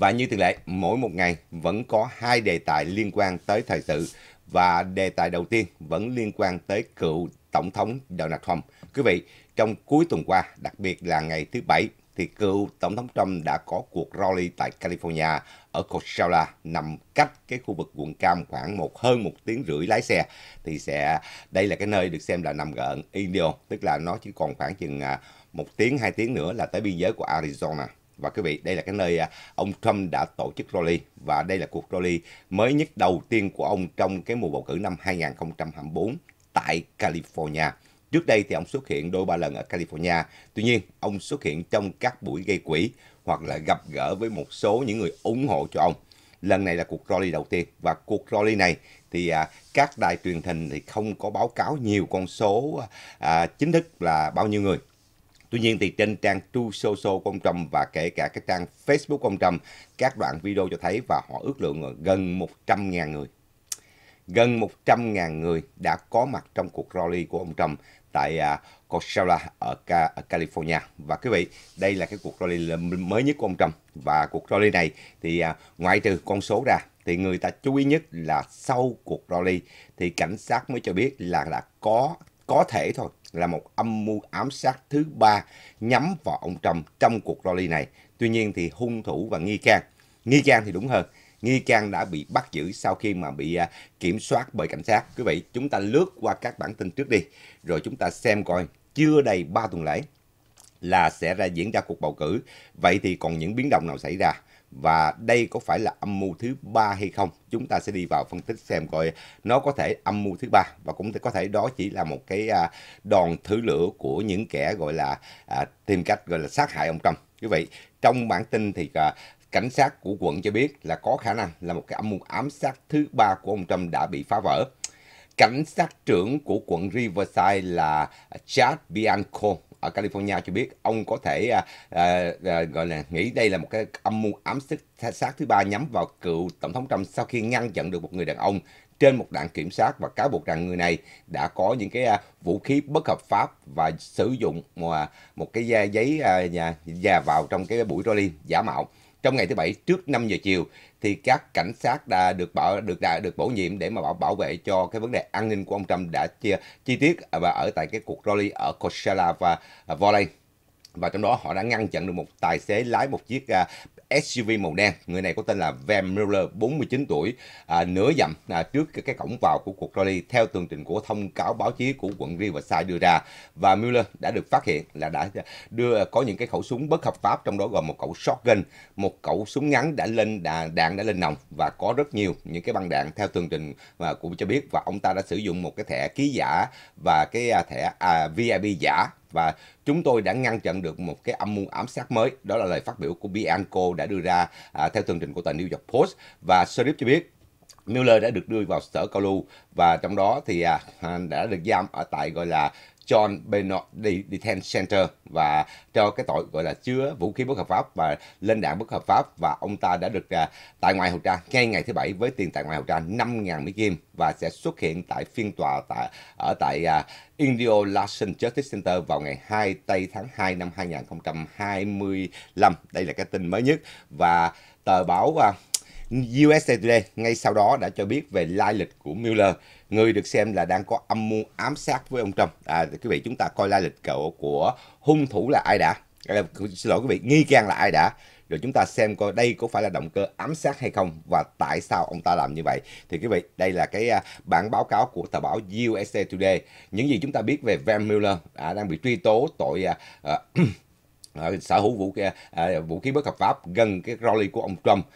Và như thường lệ, mỗi một ngày vẫn có hai đề tài liên quan tới thời sự và đề tài đầu tiên vẫn liên quan tới cựu Tổng thống Donald Trump. Quý vị, trong cuối tuần qua, đặc biệt là ngày thứ Bảy, thì cựu Tổng thống Trump đã có cuộc rally tại California ở Coachella nằm cách cái khu vực quận Cam khoảng một hơn một tiếng rưỡi lái xe thì sẽ đây là cái nơi được xem là nằm gần Indio tức là nó chỉ còn khoảng chừng à, một tiếng hai tiếng nữa là tới biên giới của Arizona và quý vị đây là cái nơi à, ông Trump đã tổ chức rally và đây là cuộc rally mới nhất đầu tiên của ông trong cái mùa bầu cử năm 2024 tại California. Trước đây thì ông xuất hiện đôi ba lần ở California, tuy nhiên ông xuất hiện trong các buổi gây quỹ hoặc là gặp gỡ với một số những người ủng hộ cho ông. Lần này là cuộc rally đầu tiên và cuộc rally này thì à, các đài truyền hình thì không có báo cáo nhiều con số à, chính thức là bao nhiêu người Tuy nhiên thì trên trang True Social của ông Trump và kể cả cái trang Facebook của ông Trump, các đoạn video cho thấy và họ ước lượng gần 100.000 người. Gần 100.000 người đã có mặt trong cuộc rally của ông Trump tại à, Coachella ở, Ca, California. Và quý vị, đây là cái cuộc rally mới nhất của ông Trump. Và cuộc rally này thì uh, ngoại trừ con số ra thì người ta chú ý nhất là sau cuộc rally thì cảnh sát mới cho biết là đã có có thể thôi là một âm mưu ám sát thứ ba nhắm vào ông Trump trong cuộc rally này. Tuy nhiên thì hung thủ và nghi can, nghi can thì đúng hơn, nghi can đã bị bắt giữ sau khi mà bị à, kiểm soát bởi cảnh sát. Quý vị, chúng ta lướt qua các bản tin trước đi, rồi chúng ta xem coi chưa đầy 3 tuần lễ là sẽ ra diễn ra cuộc bầu cử. Vậy thì còn những biến động nào xảy ra? và đây có phải là âm mưu thứ ba hay không chúng ta sẽ đi vào phân tích xem coi nó có thể âm mưu thứ ba và cũng có thể đó chỉ là một cái à, đòn thử lửa của những kẻ gọi là à, tìm cách gọi là sát hại ông Trump như vậy trong bản tin thì à, cảnh sát của quận cho biết là có khả năng là một cái âm mưu ám sát thứ ba của ông Trump đã bị phá vỡ cảnh sát trưởng của quận Riverside là Chad Bianco ở California cho biết ông có thể à, à, à, gọi là nghĩ đây là một cái âm mưu ám sát, sát thứ ba nhắm vào cựu tổng thống Trump sau khi ngăn chặn được một người đàn ông trên một đạn kiểm sát và cáo buộc rằng người này đã có những cái à, vũ khí bất hợp pháp và sử dụng một, à, một cái giấy nhà, già vào trong cái buổi rally giả mạo. Trong ngày thứ Bảy trước 5 giờ chiều thì các cảnh sát đã được bảo được đã được bổ nhiệm để mà bảo bảo vệ cho cái vấn đề an ninh của ông Trump đã chia chi tiết à, và ở tại cái cuộc rally ở Coachella và à, Volley và trong đó họ đã ngăn chặn được một tài xế lái một chiếc à, SUV màu đen. Người này có tên là Van Miller, 49 tuổi, à, nửa dặm à, trước cái, cổng vào của cuộc rally theo tường trình của thông cáo báo chí của quận Riverside đưa ra. Và Miller đã được phát hiện là đã đưa có những cái khẩu súng bất hợp pháp trong đó gồm một khẩu shotgun, một khẩu súng ngắn đã lên đạn, đạn đã lên nòng và có rất nhiều những cái băng đạn theo tường trình và cũng cho biết và ông ta đã sử dụng một cái thẻ ký giả và cái à, thẻ à, VIP giả và chúng tôi đã ngăn chặn được một cái âm mưu ám sát mới. Đó là lời phát biểu của Bianco đã đưa ra à, theo tường trình của tờ New York Post và Sharif cho biết Mueller đã được đưa vào sở cao lưu và trong đó thì à, à, đã được giam ở tại gọi là John Benoit Detention Center và cho cái tội gọi là chứa vũ khí bất hợp pháp và lên đạn bất hợp pháp và ông ta đã được uh, tại ngoại hậu tra ngay ngày thứ bảy với tiền tại ngoại hậu tra 5.000 Mỹ Kim và sẽ xuất hiện tại phiên tòa tại ở tại uh, à, Indio Larson Justice Center vào ngày 2 tây tháng 2 năm 2025. Đây là cái tin mới nhất và tờ báo uh, à, USA Today ngay sau đó đã cho biết về lai lịch của Mueller người được xem là đang có âm mưu ám sát với ông Trump. À, quý vị chúng ta coi lai lịch cậu của hung thủ là ai đã. À, xin lỗi quý vị, nghi can là ai đã rồi chúng ta xem coi đây có phải là động cơ ám sát hay không và tại sao ông ta làm như vậy. Thì quý vị, đây là cái à, bản báo cáo của tờ báo USA Today. Những gì chúng ta biết về Van Miller à, đang bị truy tố tội à, à, à sở hữu vũ à, à, vũ khí bất hợp pháp gần cái rally của ông Trump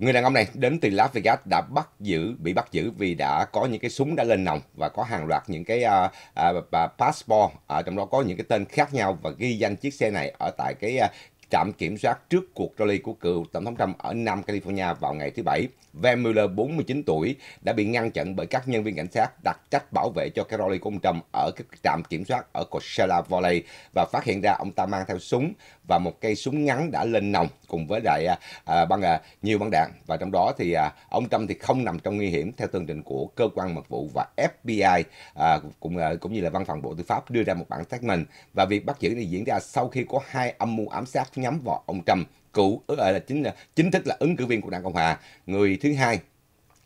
Người đàn ông này đến từ Las Vegas đã bắt giữ bị bắt giữ vì đã có những cái súng đã lên nòng và có hàng loạt những cái uh, uh, passport ở trong đó có những cái tên khác nhau và ghi danh chiếc xe này ở tại cái uh, trạm kiểm soát trước cuộc rally của cựu Tổng thống Trump ở Nam California vào ngày thứ Bảy. Van Mueller, 49 tuổi, đã bị ngăn chặn bởi các nhân viên cảnh sát đặt trách bảo vệ cho cái rally của ông Trump ở cái trạm kiểm soát ở Coachella Valley và phát hiện ra ông ta mang theo súng và một cây súng ngắn đã lên nòng cùng với lại à, à, băng à, nhiều băng đạn và trong đó thì à, ông Trump thì không nằm trong nguy hiểm theo tường trình của cơ quan mật vụ và FBI à, cũng à, cũng như là văn phòng Bộ Tư pháp đưa ra một bản xác statement và việc bắt giữ này diễn ra sau khi có hai âm mưu ám sát nhắm vào ông Trump cựu là ờ, ờ, chính là chính thức là ứng cử viên của đảng cộng hòa người thứ hai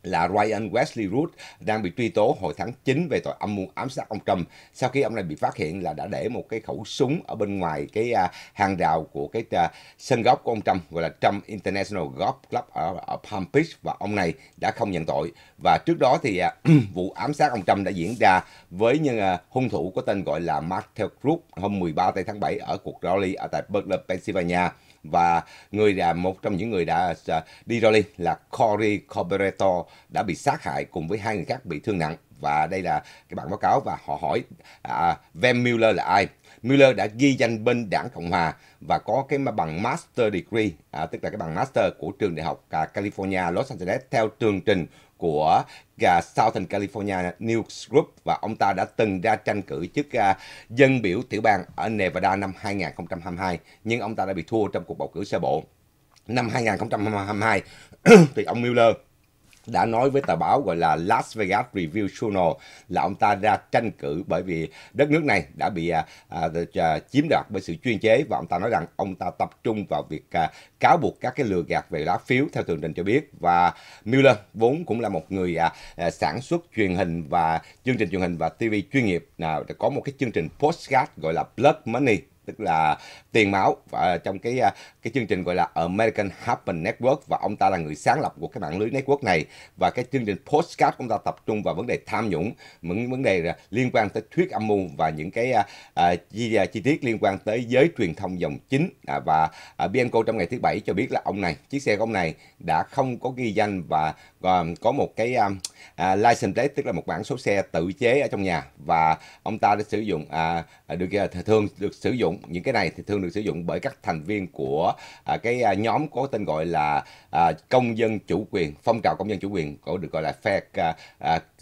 là Ryan Wesley Root đang bị truy tố hồi tháng 9 về tội âm mưu ám sát ông Trump sau khi ông này bị phát hiện là đã để một cái khẩu súng ở bên ngoài cái à, hàng rào của cái à, sân golf của ông Trump gọi là Trump International Golf Club ở, ở Palm Beach và ông này đã không nhận tội và trước đó thì à, vụ ám sát ông Trump đã diễn ra với những hung thủ có tên gọi là Martel Group hôm 13 tháng 7 ở cuộc rally ở tại Butler, Pennsylvania và người đã một trong những người đã à, đi rally là Cory Corberetto đã bị sát hại cùng với hai người khác bị thương nặng và đây là cái bản báo cáo và họ hỏi à, Van Mueller là ai Miller đã ghi danh bên đảng Cộng Hòa và có cái bằng Master Degree, à, tức là cái bằng Master của trường đại học à, California Los Angeles theo chương trình của uh, Southern California News Group và ông ta đã từng ra tranh cử chức uh, dân biểu tiểu bang ở Nevada năm 2022 nhưng ông ta đã bị thua trong cuộc bầu cử sơ bộ năm 2022 thì ông Mueller đã nói với tờ báo gọi là Las Vegas Review Journal là ông ta ra tranh cử bởi vì đất nước này đã bị à, à, à, chiếm đoạt bởi sự chuyên chế và ông ta nói rằng ông ta tập trung vào việc à, cáo buộc các cái lừa gạt về lá phiếu theo tường trình cho biết và Mueller vốn cũng là một người à, à, sản xuất truyền hình và chương trình truyền hình và TV chuyên nghiệp nào có một cái chương trình postcard gọi là Blood Money tức là tiền máu và trong cái à, cái chương trình gọi là American Happen Network và ông ta là người sáng lập của cái mạng lưới network này và cái chương trình postcard của ông ta tập trung vào vấn đề tham nhũng những vấn đề liên quan tới thuyết âm mưu và những cái à, à chi, à, chi tiết liên quan tới giới truyền thông dòng chính à, và à, Bianco trong ngày thứ bảy cho biết là ông này chiếc xe của ông này đã không có ghi danh và um, có một cái um, uh, license plate tức là một bản số xe tự chế ở trong nhà và ông ta đã sử dụng uh, được uh, thường được sử dụng những cái này thì thường được sử dụng bởi các thành viên của uh, cái uh, nhóm có tên gọi là uh, công dân chủ quyền phong trào công dân chủ quyền có được gọi là phe uh,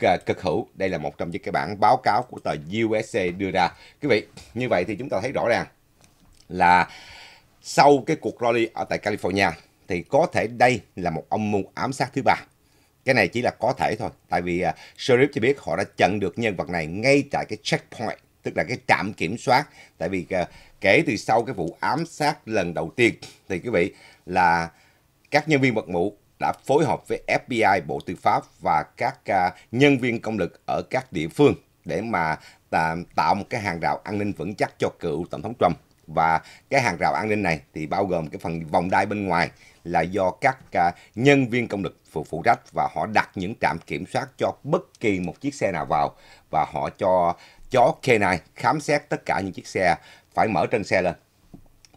uh, cực hữu đây là một trong những cái bản báo cáo của tờ USA đưa ra quý vị như vậy thì chúng ta thấy rõ ràng là sau cái cuộc rally ở tại California thì có thể đây là một âm mưu ám sát thứ ba cái này chỉ là có thể thôi tại vì uh, sheriff cho biết họ đã chặn được nhân vật này ngay tại cái checkpoint tức là cái trạm kiểm soát tại vì uh, kể từ sau cái vụ ám sát lần đầu tiên thì quý vị là các nhân viên mật vụ đã phối hợp với FBI, Bộ Tư pháp và các uh, nhân viên công lực ở các địa phương để mà tạo một cái hàng rào an ninh vững chắc cho cựu tổng thống Trump và cái hàng rào an ninh này thì bao gồm cái phần vòng đai bên ngoài là do các à, nhân viên công lực phụ, phụ trách và họ đặt những trạm kiểm soát cho bất kỳ một chiếc xe nào vào và họ cho chó K9 khám xét tất cả những chiếc xe phải mở trên xe lên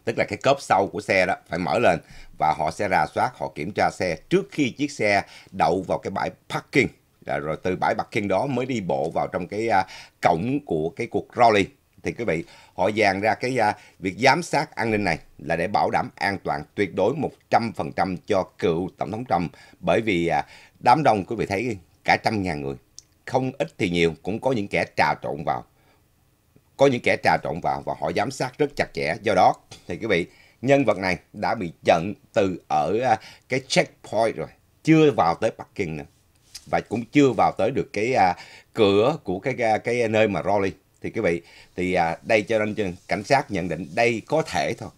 tức là cái cốp sau của xe đó phải mở lên và họ sẽ rà soát họ kiểm tra xe trước khi chiếc xe đậu vào cái bãi parking rồi từ bãi parking đó mới đi bộ vào trong cái à, cổng của cái cuộc rally thì quý vị họ dàn ra cái uh, việc giám sát an ninh này là để bảo đảm an toàn tuyệt đối 100% cho cựu tổng thống Trump bởi vì uh, đám đông quý vị thấy cả trăm ngàn người không ít thì nhiều cũng có những kẻ trà trộn vào có những kẻ trà trộn vào và họ giám sát rất chặt chẽ do đó thì quý vị nhân vật này đã bị chặn từ ở uh, cái checkpoint rồi chưa vào tới Bắc Kinh nữa và cũng chưa vào tới được cái uh, cửa của cái uh, cái nơi mà Raleigh thì quý vị thì à, đây cho nên cảnh sát nhận định đây có thể thôi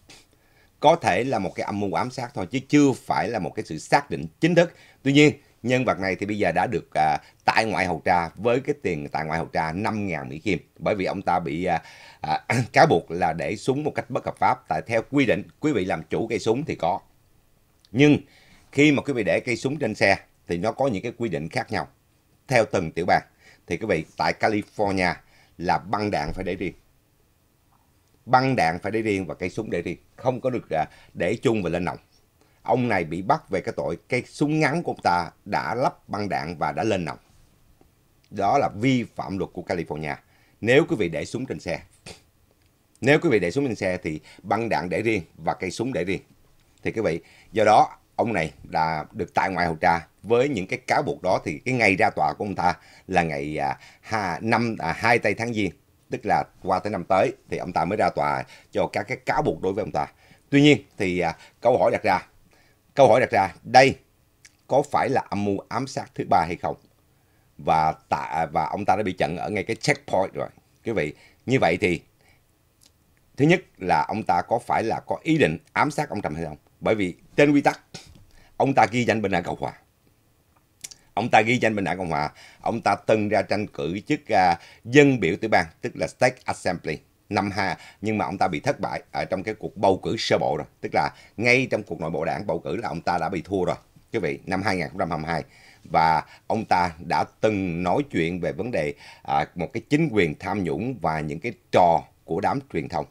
có thể là một cái âm mưu ám sát thôi chứ chưa phải là một cái sự xác định chính thức tuy nhiên nhân vật này thì bây giờ đã được à, tại ngoại hầu tra với cái tiền tại ngoại hầu tra 5.000 Mỹ Kim bởi vì ông ta bị à, à, cáo buộc là để súng một cách bất hợp pháp tại theo quy định quý vị làm chủ cây súng thì có nhưng khi mà quý vị để cây súng trên xe thì nó có những cái quy định khác nhau theo từng tiểu bang thì quý vị tại California là băng đạn phải để riêng băng đạn phải để riêng và cây súng để riêng không có được à, để chung và lên nòng ông này bị bắt về cái tội cây súng ngắn của ông ta đã lắp băng đạn và đã lên nòng đó là vi phạm luật của California nếu quý vị để súng trên xe nếu quý vị để súng trên xe thì băng đạn để riêng và cây súng để riêng thì quý vị do đó ông này là được tại ngoại hầu tra với những cái cáo buộc đó thì cái ngày ra tòa của ông ta là ngày à, năm à, hai tây tháng giêng tức là qua tới năm tới thì ông ta mới ra tòa cho các cái cáo buộc đối với ông ta tuy nhiên thì à, câu hỏi đặt ra câu hỏi đặt ra đây có phải là âm mưu ám sát thứ ba hay không và tạ và ông ta đã bị chặn ở ngay cái checkpoint rồi quý vị như vậy thì thứ nhất là ông ta có phải là có ý định ám sát ông trump hay không bởi vì trên quy tắc, ông ta ghi danh bên đảng Cộng Hòa. Ông ta ghi danh bên đảng Cộng Hòa, ông ta từng ra tranh cử chức uh, dân biểu tiểu bang, tức là State Assembly năm hai nhưng mà ông ta bị thất bại ở trong cái cuộc bầu cử sơ bộ rồi tức là ngay trong cuộc nội bộ đảng bầu cử là ông ta đã bị thua rồi quý vị năm 2022 và ông ta đã từng nói chuyện về vấn đề à, một cái chính quyền tham nhũng và những cái trò của đám truyền thông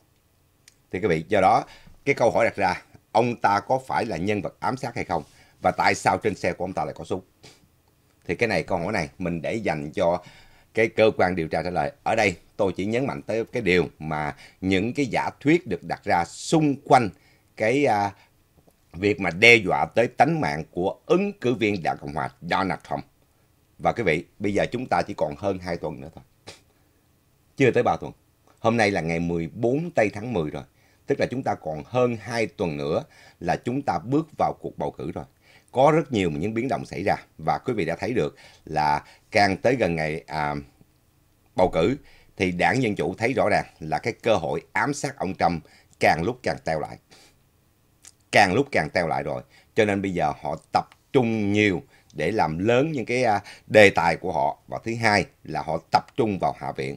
thì quý vị do đó cái câu hỏi đặt ra ông ta có phải là nhân vật ám sát hay không và tại sao trên xe của ông ta lại có súng thì cái này câu hỏi này mình để dành cho cái cơ quan điều tra trả lời ở đây tôi chỉ nhấn mạnh tới cái điều mà những cái giả thuyết được đặt ra xung quanh cái à, việc mà đe dọa tới tánh mạng của ứng cử viên đảng cộng hòa donald trump và quý vị bây giờ chúng ta chỉ còn hơn 2 tuần nữa thôi chưa tới 3 tuần hôm nay là ngày 14 tây tháng 10 rồi tức là chúng ta còn hơn 2 tuần nữa là chúng ta bước vào cuộc bầu cử rồi. Có rất nhiều những biến động xảy ra và quý vị đã thấy được là càng tới gần ngày à, bầu cử thì đảng Dân Chủ thấy rõ ràng là cái cơ hội ám sát ông Trump càng lúc càng teo lại. Càng lúc càng teo lại rồi. Cho nên bây giờ họ tập trung nhiều để làm lớn những cái à, đề tài của họ. Và thứ hai là họ tập trung vào Hạ viện.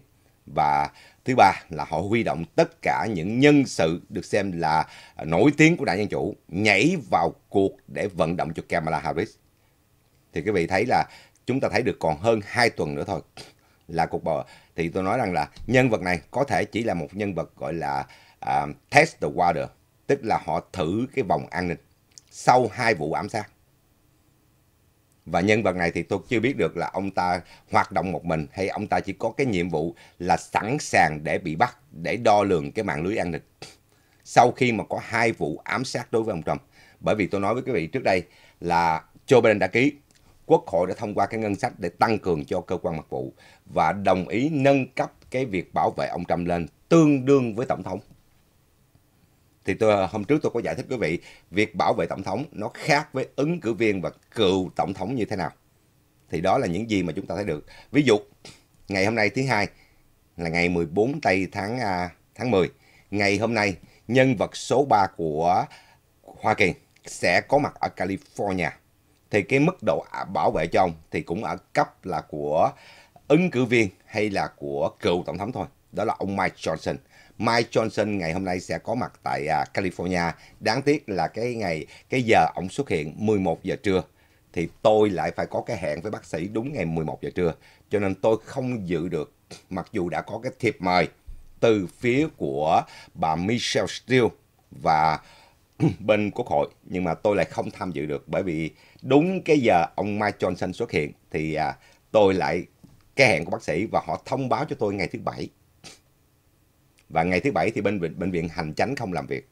Và Thứ ba là họ huy động tất cả những nhân sự được xem là nổi tiếng của đảng Dân Chủ nhảy vào cuộc để vận động cho Kamala Harris. Thì quý vị thấy là chúng ta thấy được còn hơn 2 tuần nữa thôi là cuộc bầu. Thì tôi nói rằng là nhân vật này có thể chỉ là một nhân vật gọi là uh, test the water, tức là họ thử cái vòng an ninh sau hai vụ ám sát và nhân vật này thì tôi chưa biết được là ông ta hoạt động một mình hay ông ta chỉ có cái nhiệm vụ là sẵn sàng để bị bắt để đo lường cái mạng lưới an ninh sau khi mà có hai vụ ám sát đối với ông Trump bởi vì tôi nói với quý vị trước đây là Joe Biden đã ký Quốc hội đã thông qua cái ngân sách để tăng cường cho cơ quan mật vụ và đồng ý nâng cấp cái việc bảo vệ ông Trump lên tương đương với tổng thống thì tôi à, hôm trước tôi có giải thích quý vị việc bảo vệ tổng thống nó khác với ứng cử viên và cựu tổng thống như thế nào thì đó là những gì mà chúng ta thấy được ví dụ ngày hôm nay thứ hai là ngày 14 tây tháng à, tháng 10 ngày hôm nay nhân vật số 3 của Hoa Kỳ sẽ có mặt ở California thì cái mức độ à, bảo vệ cho ông thì cũng ở cấp là của ứng cử viên hay là của cựu tổng thống thôi đó là ông Mike Johnson. Mike Johnson ngày hôm nay sẽ có mặt tại à, California. Đáng tiếc là cái ngày cái giờ ông xuất hiện 11 giờ trưa thì tôi lại phải có cái hẹn với bác sĩ đúng ngày 11 giờ trưa, cho nên tôi không dự được mặc dù đã có cái thiệp mời từ phía của bà Michelle Steele và bên quốc hội nhưng mà tôi lại không tham dự được bởi vì đúng cái giờ ông Mike Johnson xuất hiện thì à, tôi lại cái hẹn của bác sĩ và họ thông báo cho tôi ngày thứ bảy và ngày thứ bảy thì bên bệnh, viện hành chánh không làm việc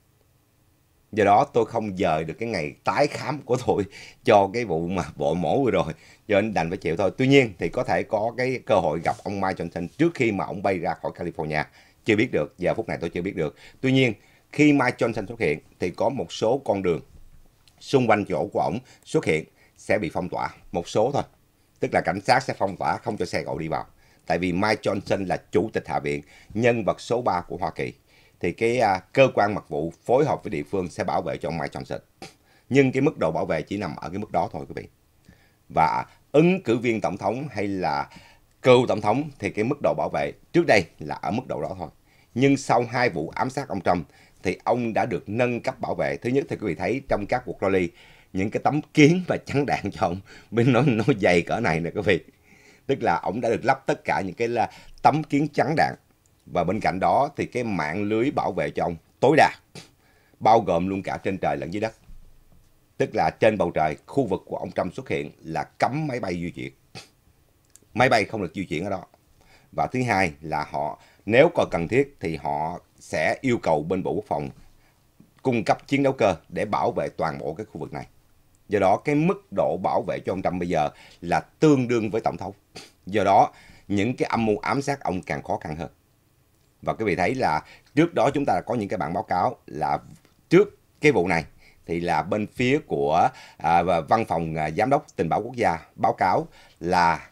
do đó tôi không dời được cái ngày tái khám của tôi cho cái vụ mà bộ mổ vừa rồi cho anh đành phải chịu thôi tuy nhiên thì có thể có cái cơ hội gặp ông Mike Johnson trước khi mà ông bay ra khỏi California chưa biết được giờ phút này tôi chưa biết được tuy nhiên khi Mike Johnson xuất hiện thì có một số con đường xung quanh chỗ của ổng xuất hiện sẽ bị phong tỏa một số thôi tức là cảnh sát sẽ phong tỏa không cho xe cậu đi vào tại vì Mike Johnson là chủ tịch Hạ viện, nhân vật số 3 của Hoa Kỳ. Thì cái à, cơ quan mật vụ phối hợp với địa phương sẽ bảo vệ cho ông Mike Johnson. Nhưng cái mức độ bảo vệ chỉ nằm ở cái mức đó thôi quý vị. Và ứng cử viên tổng thống hay là cựu tổng thống thì cái mức độ bảo vệ trước đây là ở mức độ đó thôi. Nhưng sau hai vụ ám sát ông Trump thì ông đã được nâng cấp bảo vệ. Thứ nhất thì quý vị thấy trong các cuộc rally những cái tấm kiến và chắn đạn cho ông bên nó nó dày cỡ này nè quý vị tức là ổng đã được lắp tất cả những cái là tấm kiến chắn đạn và bên cạnh đó thì cái mạng lưới bảo vệ cho ông tối đa bao gồm luôn cả trên trời lẫn dưới đất tức là trên bầu trời khu vực của ông Trump xuất hiện là cấm máy bay di chuyển máy bay không được di chuyển ở đó và thứ hai là họ nếu có cần thiết thì họ sẽ yêu cầu bên bộ quốc phòng cung cấp chiến đấu cơ để bảo vệ toàn bộ cái khu vực này Do đó cái mức độ bảo vệ cho ông Trump bây giờ là tương đương với Tổng thống. Do đó những cái âm mưu ám sát ông càng khó khăn hơn. Và quý vị thấy là trước đó chúng ta đã có những cái bản báo cáo là trước cái vụ này thì là bên phía của à, văn phòng à, giám đốc tình báo quốc gia báo cáo là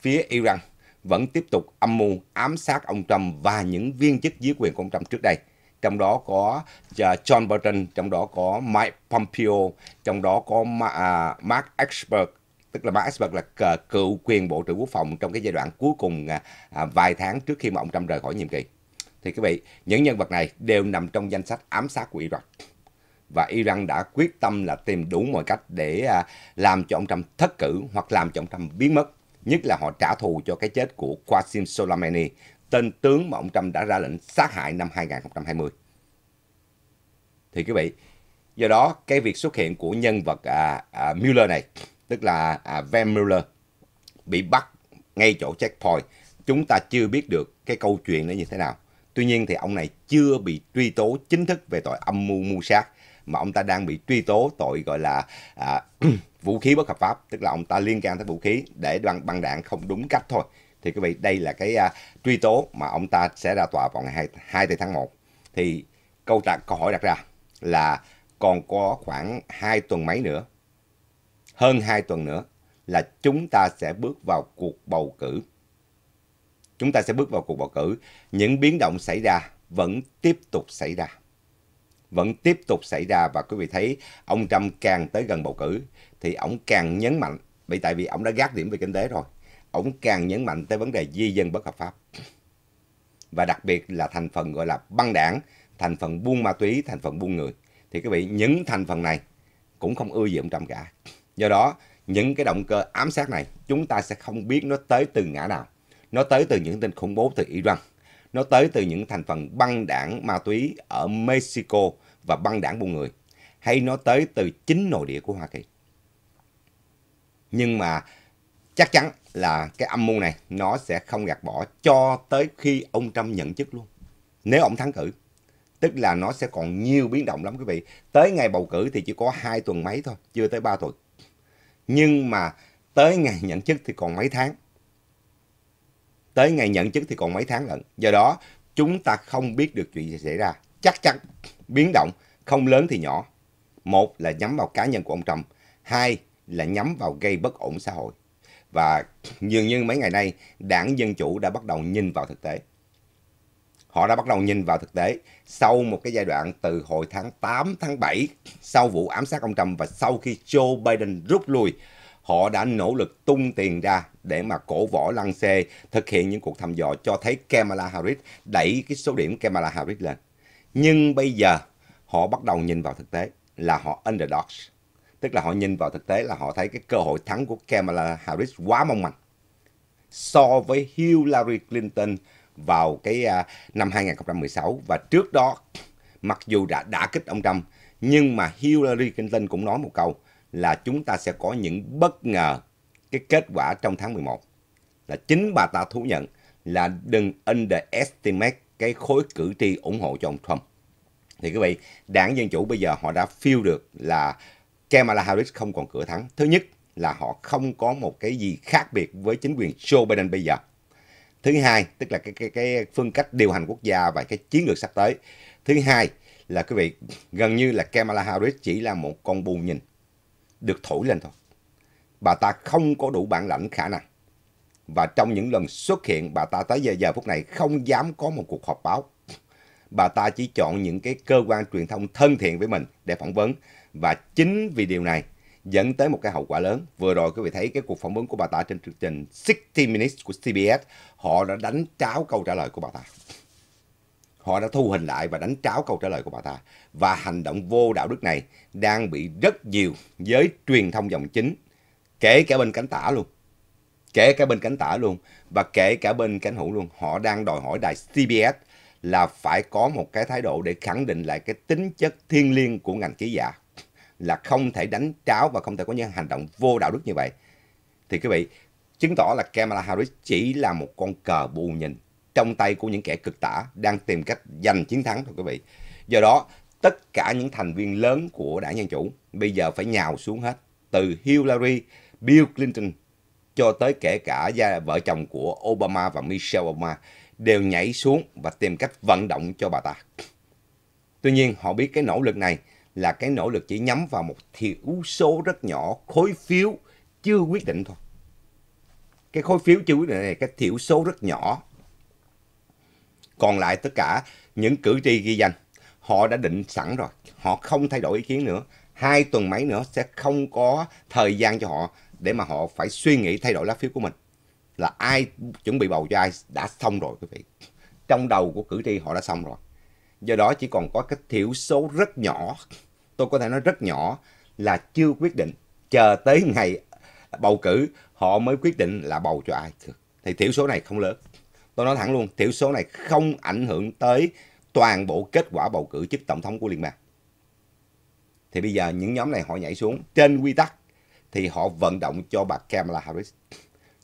phía Iran vẫn tiếp tục âm mưu ám sát ông Trump và những viên chức dưới quyền của ông Trump trước đây trong đó có à, John Bolton, trong đó có Mike Pompeo, trong đó có à, Mark Expert, tức là Mark Esper là cựu quyền Bộ trưởng Quốc phòng trong cái giai đoạn cuối cùng à, vài tháng trước khi mà ông Trump rời khỏi nhiệm kỳ. Thì quý vị, những nhân vật này đều nằm trong danh sách ám sát của Iran Và Iran đã quyết tâm là tìm đủ mọi cách để làm cho ông Trump thất cử hoặc làm cho ông Trump biến mất. Nhất là họ trả thù cho cái chết của Qasim Soleimani tên tướng mà ông Trump đã ra lệnh sát hại năm 2020. Thì quý vị, do đó cái việc xuất hiện của nhân vật à, à, Mueller này, tức là à, Van Mueller, bị bắt ngay chỗ checkpoint, chúng ta chưa biết được cái câu chuyện nó như thế nào. Tuy nhiên thì ông này chưa bị truy tố chính thức về tội âm mưu mưu sát mà ông ta đang bị truy tố tội gọi là à, vũ khí bất hợp pháp, tức là ông ta liên can tới vũ khí để băng băng đạn không đúng cách thôi thì quý vị đây là cái uh, truy tố mà ông ta sẽ ra tòa vào ngày 2, 2 tháng 1 thì câu trả câu hỏi đặt ra là còn có khoảng 2 tuần mấy nữa hơn 2 tuần nữa là chúng ta sẽ bước vào cuộc bầu cử chúng ta sẽ bước vào cuộc bầu cử những biến động xảy ra vẫn tiếp tục xảy ra vẫn tiếp tục xảy ra và quý vị thấy ông Trump càng tới gần bầu cử thì ông càng nhấn mạnh vì tại vì ông đã gác điểm về kinh tế rồi ổng càng nhấn mạnh tới vấn đề di dân bất hợp pháp. Và đặc biệt là thành phần gọi là băng đảng, thành phần buôn ma túy, thành phần buôn người. Thì quý vị, những thành phần này cũng không ưa gì ông Trump cả. Do đó, những cái động cơ ám sát này, chúng ta sẽ không biết nó tới từ ngã nào. Nó tới từ những tên khủng bố từ Iran. Nó tới từ những thành phần băng đảng ma túy ở Mexico và băng đảng buôn người. Hay nó tới từ chính nội địa của Hoa Kỳ. Nhưng mà chắc chắn là cái âm mưu này nó sẽ không gạt bỏ cho tới khi ông Trump nhận chức luôn. Nếu ông thắng cử, tức là nó sẽ còn nhiều biến động lắm quý vị. Tới ngày bầu cử thì chỉ có 2 tuần mấy thôi, chưa tới 3 tuần. Nhưng mà tới ngày nhận chức thì còn mấy tháng. Tới ngày nhận chức thì còn mấy tháng lận. Do đó, chúng ta không biết được chuyện gì xảy ra. Chắc chắn biến động không lớn thì nhỏ. Một là nhắm vào cá nhân của ông Trump, hai là nhắm vào gây bất ổn xã hội. Và dường như mấy ngày nay, đảng Dân Chủ đã bắt đầu nhìn vào thực tế. Họ đã bắt đầu nhìn vào thực tế sau một cái giai đoạn từ hồi tháng 8, tháng 7, sau vụ ám sát ông Trump và sau khi Joe Biden rút lui, họ đã nỗ lực tung tiền ra để mà cổ võ lăng xê thực hiện những cuộc thăm dò cho thấy Kamala Harris đẩy cái số điểm Kamala Harris lên. Nhưng bây giờ họ bắt đầu nhìn vào thực tế là họ underdogs tức là họ nhìn vào thực tế là họ thấy cái cơ hội thắng của Kamala Harris quá mong manh so với Hillary Clinton vào cái à, năm 2016 và trước đó mặc dù đã đã kích ông Trump nhưng mà Hillary Clinton cũng nói một câu là chúng ta sẽ có những bất ngờ cái kết quả trong tháng 11 là chính bà ta thú nhận là đừng underestimate cái khối cử tri ủng hộ cho ông Trump. Thì quý vị, đảng Dân Chủ bây giờ họ đã feel được là Kamala Harris không còn cửa thắng. Thứ nhất là họ không có một cái gì khác biệt với chính quyền Joe Biden bây giờ. Thứ hai, tức là cái cái cái phương cách điều hành quốc gia và cái chiến lược sắp tới. Thứ hai là quý vị gần như là Kamala Harris chỉ là một con bù nhìn được thổi lên thôi. Bà ta không có đủ bản lãnh khả năng. Và trong những lần xuất hiện bà ta tới giờ giờ phút này không dám có một cuộc họp báo. Bà ta chỉ chọn những cái cơ quan truyền thông thân thiện với mình để phỏng vấn và chính vì điều này dẫn tới một cái hậu quả lớn. Vừa rồi quý vị thấy cái cuộc phỏng vấn của bà ta trên chương trình 60 Minutes của CBS, họ đã đánh tráo câu trả lời của bà ta. Họ đã thu hình lại và đánh tráo câu trả lời của bà ta. Và hành động vô đạo đức này đang bị rất nhiều giới truyền thông dòng chính, kể cả bên cánh tả luôn. Kể cả bên cánh tả luôn và kể cả bên cánh hữu luôn. Họ đang đòi hỏi đài CBS là phải có một cái thái độ để khẳng định lại cái tính chất thiêng liêng của ngành ký giả là không thể đánh tráo và không thể có những hành động vô đạo đức như vậy. Thì quý vị, chứng tỏ là Kamala Harris chỉ là một con cờ bù nhìn trong tay của những kẻ cực tả đang tìm cách giành chiến thắng thôi quý vị. Do đó, tất cả những thành viên lớn của đảng Dân Chủ bây giờ phải nhào xuống hết. Từ Hillary, Bill Clinton cho tới kể cả gia vợ chồng của Obama và Michelle Obama đều nhảy xuống và tìm cách vận động cho bà ta. Tuy nhiên, họ biết cái nỗ lực này là cái nỗ lực chỉ nhắm vào một thiểu số rất nhỏ khối phiếu chưa quyết định thôi. Cái khối phiếu chưa quyết định này cái thiểu số rất nhỏ. Còn lại tất cả những cử tri ghi danh, họ đã định sẵn rồi, họ không thay đổi ý kiến nữa. Hai tuần mấy nữa sẽ không có thời gian cho họ để mà họ phải suy nghĩ thay đổi lá phiếu của mình. Là ai chuẩn bị bầu cho ai đã xong rồi quý vị. Trong đầu của cử tri họ đã xong rồi. Do đó chỉ còn có cái thiểu số rất nhỏ, tôi có thể nói rất nhỏ là chưa quyết định. Chờ tới ngày bầu cử họ mới quyết định là bầu cho ai. Thì thiểu số này không lớn. Tôi nói thẳng luôn, thiểu số này không ảnh hưởng tới toàn bộ kết quả bầu cử chức tổng thống của Liên bang. Thì bây giờ những nhóm này họ nhảy xuống. Trên quy tắc thì họ vận động cho bà Kamala Harris.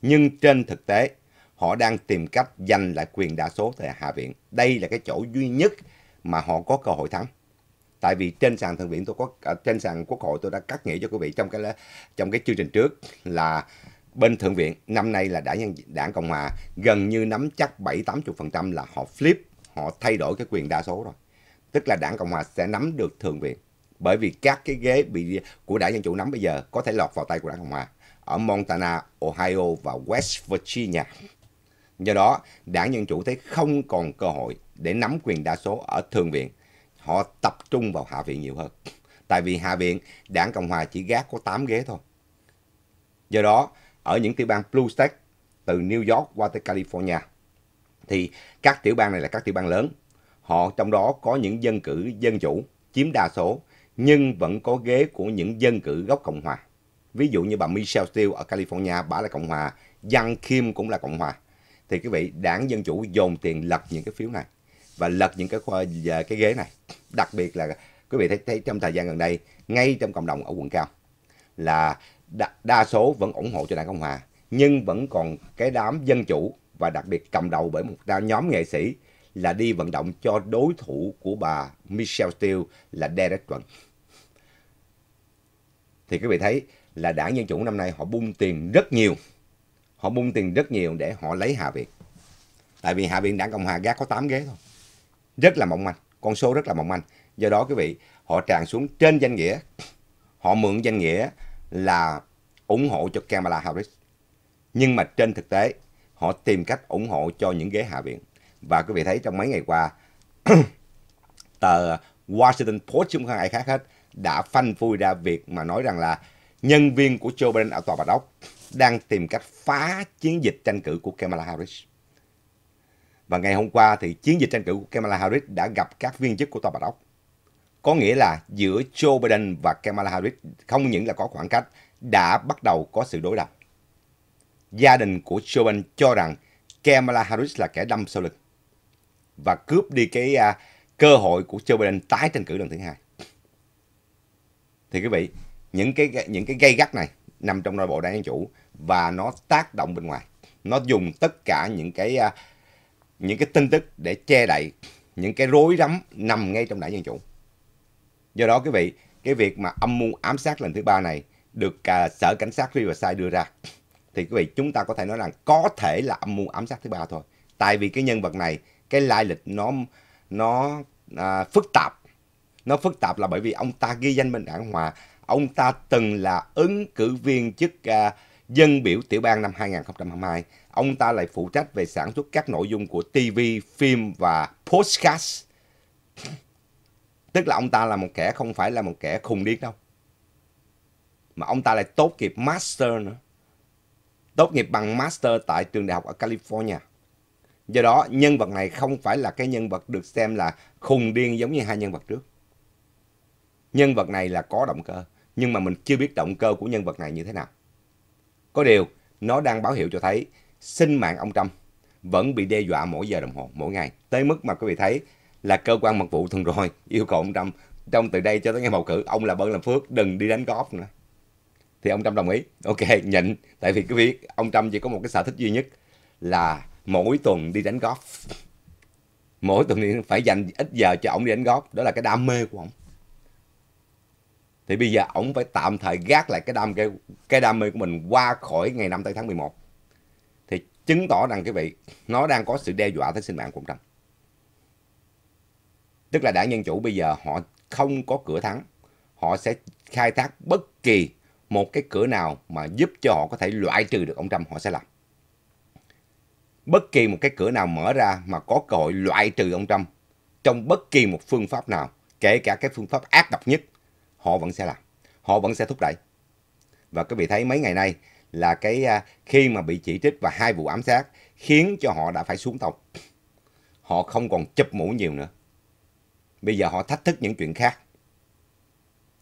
Nhưng trên thực tế, họ đang tìm cách giành lại quyền đa số tại Hạ viện. Đây là cái chỗ duy nhất mà họ có cơ hội thắng tại vì trên sàn thượng viện tôi có à, trên sàn quốc hội tôi đã cắt nghĩa cho quý vị trong cái trong cái chương trình trước là bên thượng viện năm nay là đảng đảng cộng hòa gần như nắm chắc bảy tám là họ flip họ thay đổi cái quyền đa số rồi tức là đảng cộng hòa sẽ nắm được thượng viện bởi vì các cái ghế bị của đảng dân chủ nắm bây giờ có thể lọt vào tay của đảng cộng hòa ở montana ohio và west virginia do đó đảng dân chủ thấy không còn cơ hội để nắm quyền đa số ở Thượng viện. Họ tập trung vào Hạ viện nhiều hơn. Tại vì Hạ viện, đảng Cộng Hòa chỉ gác có 8 ghế thôi. Do đó, ở những tiểu bang Blue State, từ New York qua tới California, thì các tiểu bang này là các tiểu bang lớn. Họ trong đó có những dân cử dân chủ chiếm đa số, nhưng vẫn có ghế của những dân cử gốc Cộng Hòa. Ví dụ như bà Michelle Steele ở California, bà là Cộng Hòa, Giang Kim cũng là Cộng Hòa. Thì quý vị, đảng Dân Chủ dồn tiền lật những cái phiếu này và lật những cái khoa và cái ghế này đặc biệt là quý vị thấy, thấy trong thời gian gần đây ngay trong cộng đồng ở quận cao là đa, đa số vẫn ủng hộ cho đảng cộng hòa nhưng vẫn còn cái đám dân chủ và đặc biệt cầm đầu bởi một nhóm nghệ sĩ là đi vận động cho đối thủ của bà Michelle Steele là Derek Trump. Thì quý vị thấy là đảng Dân Chủ năm nay họ bung tiền rất nhiều. Họ bung tiền rất nhiều để họ lấy Hạ Viện. Tại vì Hạ Viện đảng Cộng Hòa gác có 8 ghế thôi rất là mỏng manh, con số rất là mỏng manh. Do đó quý vị, họ tràn xuống trên danh nghĩa, họ mượn danh nghĩa là ủng hộ cho Kamala Harris. Nhưng mà trên thực tế, họ tìm cách ủng hộ cho những ghế hạ viện. Và quý vị thấy trong mấy ngày qua, tờ Washington Post chứ không ai khác hết, đã phanh phui ra việc mà nói rằng là nhân viên của Joe Biden ở tòa Bạch Ốc đang tìm cách phá chiến dịch tranh cử của Kamala Harris. Và ngày hôm qua thì chiến dịch tranh cử của Kamala Harris đã gặp các viên chức của Tòa Bạch Ốc. Có nghĩa là giữa Joe Biden và Kamala Harris không những là có khoảng cách, đã bắt đầu có sự đối lập. Gia đình của Joe Biden cho rằng Kamala Harris là kẻ đâm sau lưng và cướp đi cái uh, cơ hội của Joe Biden tái tranh cử lần thứ hai. Thì quý vị, những cái những cái gây gắt này nằm trong nội bộ đảng dân chủ và nó tác động bên ngoài. Nó dùng tất cả những cái uh, những cái tin tức để che đậy những cái rối rắm nằm ngay trong đảng Dân Chủ. Do đó quý vị, cái việc mà âm mưu ám sát lần thứ ba này được cả à, Sở Cảnh sát Riverside đưa ra thì quý vị chúng ta có thể nói rằng có thể là âm mưu ám sát thứ ba thôi. Tại vì cái nhân vật này, cái lai lịch nó nó à, phức tạp. Nó phức tạp là bởi vì ông ta ghi danh bên đảng Hòa, ông ta từng là ứng cử viên chức à, dân biểu tiểu bang năm 2022 ông ta lại phụ trách về sản xuất các nội dung của TV, phim và podcast. Tức là ông ta là một kẻ không phải là một kẻ khùng điên đâu. Mà ông ta lại tốt nghiệp master nữa. Tốt nghiệp bằng master tại trường đại học ở California. Do đó, nhân vật này không phải là cái nhân vật được xem là khùng điên giống như hai nhân vật trước. Nhân vật này là có động cơ, nhưng mà mình chưa biết động cơ của nhân vật này như thế nào. Có điều, nó đang báo hiệu cho thấy sinh mạng ông Trump vẫn bị đe dọa mỗi giờ đồng hồ, mỗi ngày. Tới mức mà quý vị thấy là cơ quan mật vụ thường rồi yêu cầu ông Trump trong từ đây cho tới ngày bầu cử ông là bơn làm phước đừng đi đánh góp nữa thì ông Trump đồng ý ok nhịn tại vì cái vị ông Trump chỉ có một cái sở thích duy nhất là mỗi tuần đi đánh góp mỗi tuần phải dành ít giờ cho ông đi đánh góp đó là cái đam mê của ông thì bây giờ ông phải tạm thời gác lại cái đam cái, cái đam mê của mình qua khỏi ngày 5 tới tháng 11 chứng tỏ rằng quý vị nó đang có sự đe dọa tới sinh mạng của ông Trump. Tức là đảng Dân Chủ bây giờ họ không có cửa thắng. Họ sẽ khai thác bất kỳ một cái cửa nào mà giúp cho họ có thể loại trừ được ông Trump họ sẽ làm. Bất kỳ một cái cửa nào mở ra mà có cơ hội loại trừ ông Trump trong bất kỳ một phương pháp nào, kể cả cái phương pháp ác độc nhất, họ vẫn sẽ làm. Họ vẫn sẽ thúc đẩy. Và quý vị thấy mấy ngày nay là cái à, khi mà bị chỉ trích và hai vụ ám sát khiến cho họ đã phải xuống tàu. Họ không còn chụp mũ nhiều nữa. Bây giờ họ thách thức những chuyện khác.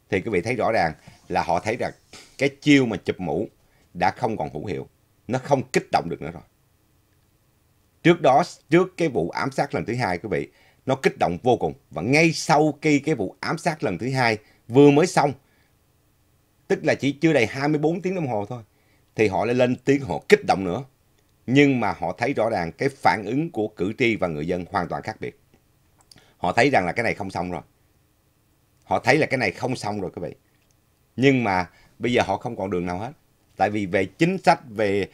Thì quý vị thấy rõ ràng là họ thấy rằng cái chiêu mà chụp mũ đã không còn hữu hiệu. Nó không kích động được nữa rồi. Trước đó, trước cái vụ ám sát lần thứ hai quý vị, nó kích động vô cùng. Và ngay sau khi cái vụ ám sát lần thứ hai vừa mới xong, tức là chỉ chưa đầy 24 tiếng đồng hồ thôi, thì họ lại lên tiếng họ kích động nữa. Nhưng mà họ thấy rõ ràng cái phản ứng của cử tri và người dân hoàn toàn khác biệt. Họ thấy rằng là cái này không xong rồi. Họ thấy là cái này không xong rồi các vị. Nhưng mà bây giờ họ không còn đường nào hết. Tại vì về chính sách, về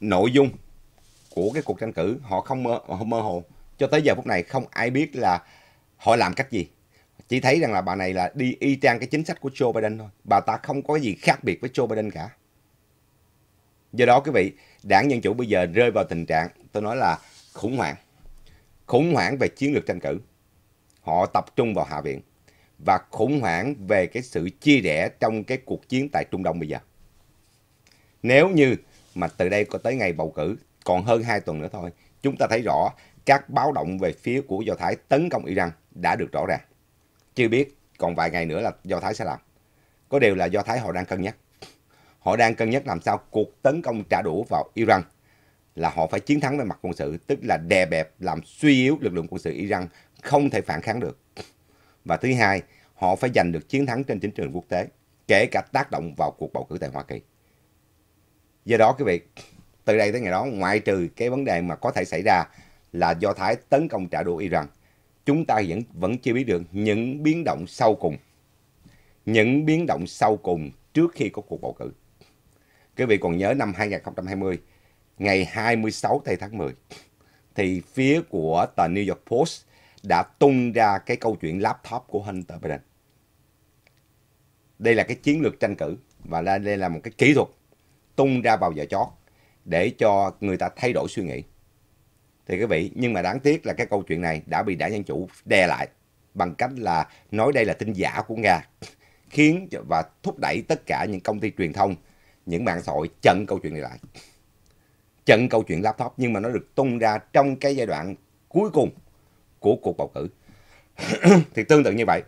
nội dung của cái cuộc tranh cử họ không mơ, họ mơ hồ. Cho tới giờ phút này không ai biết là họ làm cách gì. Chỉ thấy rằng là bà này là đi y chang cái chính sách của Joe Biden thôi. Bà ta không có gì khác biệt với Joe Biden cả. Do đó quý vị, đảng Dân Chủ bây giờ rơi vào tình trạng, tôi nói là khủng hoảng. Khủng hoảng về chiến lược tranh cử. Họ tập trung vào Hạ Viện. Và khủng hoảng về cái sự chia rẽ trong cái cuộc chiến tại Trung Đông bây giờ. Nếu như mà từ đây có tới ngày bầu cử, còn hơn 2 tuần nữa thôi, chúng ta thấy rõ các báo động về phía của Do Thái tấn công Iran đã được rõ ràng. Chưa biết còn vài ngày nữa là Do Thái sẽ làm. Có điều là Do Thái họ đang cân nhắc họ đang cân nhắc làm sao cuộc tấn công trả đũa vào Iran là họ phải chiến thắng về mặt quân sự, tức là đè bẹp làm suy yếu lực lượng quân sự Iran không thể phản kháng được. Và thứ hai, họ phải giành được chiến thắng trên chính trường quốc tế, kể cả tác động vào cuộc bầu cử tại Hoa Kỳ. Do đó quý vị, từ đây tới ngày đó ngoại trừ cái vấn đề mà có thể xảy ra là do Thái tấn công trả đũa Iran, chúng ta vẫn vẫn chưa biết được những biến động sau cùng. Những biến động sau cùng trước khi có cuộc bầu cử. Quý vị còn nhớ năm 2020, ngày 26 tây tháng 10, thì phía của tờ New York Post đã tung ra cái câu chuyện laptop của Hunter Biden. Đây là cái chiến lược tranh cử và đây là một cái kỹ thuật tung ra vào giờ chót để cho người ta thay đổi suy nghĩ. Thì quý vị, nhưng mà đáng tiếc là cái câu chuyện này đã bị đảng Dân Chủ đè lại bằng cách là nói đây là tin giả của Nga khiến và thúc đẩy tất cả những công ty truyền thông những mạng xã hội chặn câu chuyện này lại chặn câu chuyện laptop nhưng mà nó được tung ra trong cái giai đoạn cuối cùng của cuộc bầu cử thì tương tự như vậy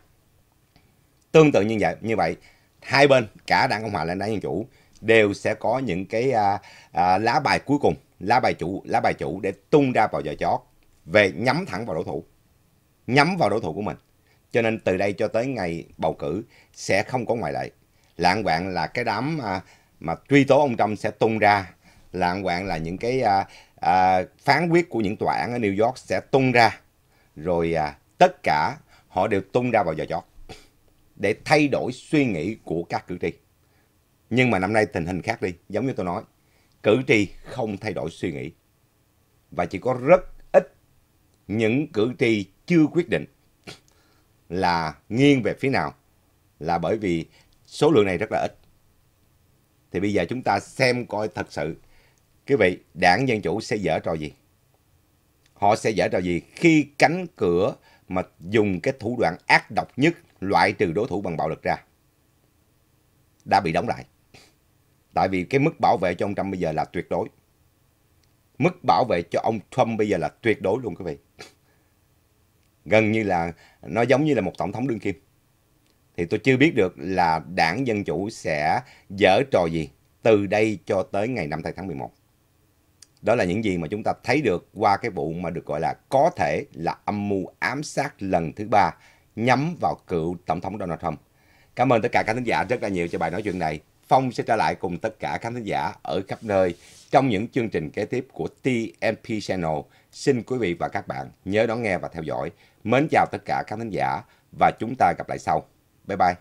tương tự như vậy như vậy hai bên cả đảng cộng hòa lẫn đảng, dân chủ đều sẽ có những cái à, à, lá bài cuối cùng lá bài chủ lá bài chủ để tung ra vào giờ chót về nhắm thẳng vào đối thủ nhắm vào đối thủ của mình cho nên từ đây cho tới ngày bầu cử sẽ không có ngoại lệ lạng quạng là cái đám à, mà truy tố ông Trump sẽ tung ra lạng quạng là những cái à, à, phán quyết của những tòa án ở New York sẽ tung ra rồi à, tất cả họ đều tung ra vào giờ chót để thay đổi suy nghĩ của các cử tri. Nhưng mà năm nay tình hình khác đi, giống như tôi nói, cử tri không thay đổi suy nghĩ và chỉ có rất ít những cử tri chưa quyết định là nghiêng về phía nào là bởi vì số lượng này rất là ít. Thì bây giờ chúng ta xem coi thật sự, quý vị, đảng Dân Chủ sẽ dở trò gì? Họ sẽ dở trò gì khi cánh cửa mà dùng cái thủ đoạn ác độc nhất loại trừ đối thủ bằng bạo lực ra đã bị đóng lại. Tại vì cái mức bảo vệ cho ông Trump bây giờ là tuyệt đối. Mức bảo vệ cho ông Trump bây giờ là tuyệt đối luôn quý vị. Gần như là nó giống như là một tổng thống đương kim thì tôi chưa biết được là đảng Dân Chủ sẽ dở trò gì từ đây cho tới ngày 5 tháng 11. Đó là những gì mà chúng ta thấy được qua cái vụ mà được gọi là có thể là âm mưu ám sát lần thứ ba nhắm vào cựu Tổng thống Donald Trump. Cảm ơn tất cả các khán giả rất là nhiều cho bài nói chuyện này. Phong sẽ trở lại cùng tất cả khán giả ở khắp nơi trong những chương trình kế tiếp của TMP Channel. Xin quý vị và các bạn nhớ đón nghe và theo dõi. Mến chào tất cả các khán giả và chúng ta gặp lại sau. Bye bye.